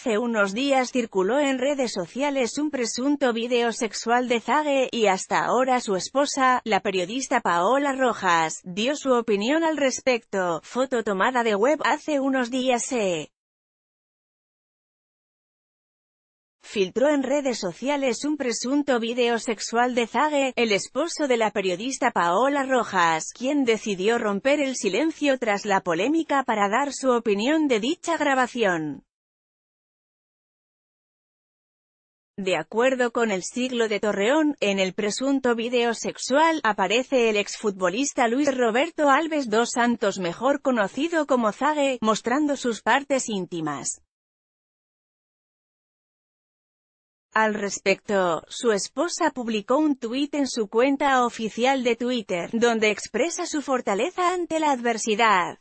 Hace unos días circuló en redes sociales un presunto video sexual de Zague, y hasta ahora su esposa, la periodista Paola Rojas, dio su opinión al respecto. Foto tomada de web hace unos días se eh. filtró en redes sociales un presunto video sexual de Zague, el esposo de la periodista Paola Rojas, quien decidió romper el silencio tras la polémica para dar su opinión de dicha grabación. De acuerdo con el siglo de Torreón, en el presunto video sexual, aparece el exfutbolista Luis Roberto Alves dos Santos mejor conocido como Zague, mostrando sus partes íntimas. Al respecto, su esposa publicó un tuit en su cuenta oficial de Twitter, donde expresa su fortaleza ante la adversidad.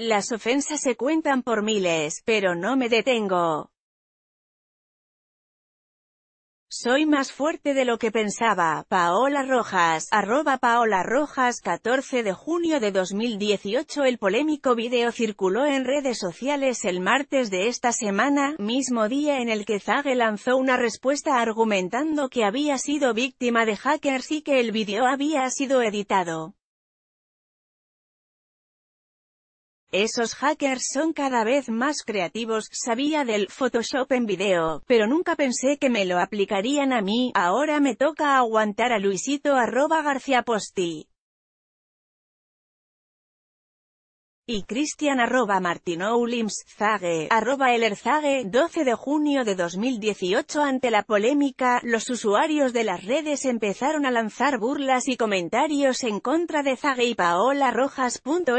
Las ofensas se cuentan por miles, pero no me detengo. Soy más fuerte de lo que pensaba. Paola Rojas, arroba Paola Rojas, 14 de junio de 2018 El polémico video circuló en redes sociales el martes de esta semana, mismo día en el que Zague lanzó una respuesta argumentando que había sido víctima de hackers y que el video había sido editado. Esos hackers son cada vez más creativos, sabía del Photoshop en video, pero nunca pensé que me lo aplicarían a mí, ahora me toca aguantar a Luisito arroba posti y Cristian arroba Zage, arroba 12 de junio de 2018 ante la polémica, los usuarios de las redes empezaron a lanzar burlas y comentarios en contra de Zage y Paola Rojas.nl.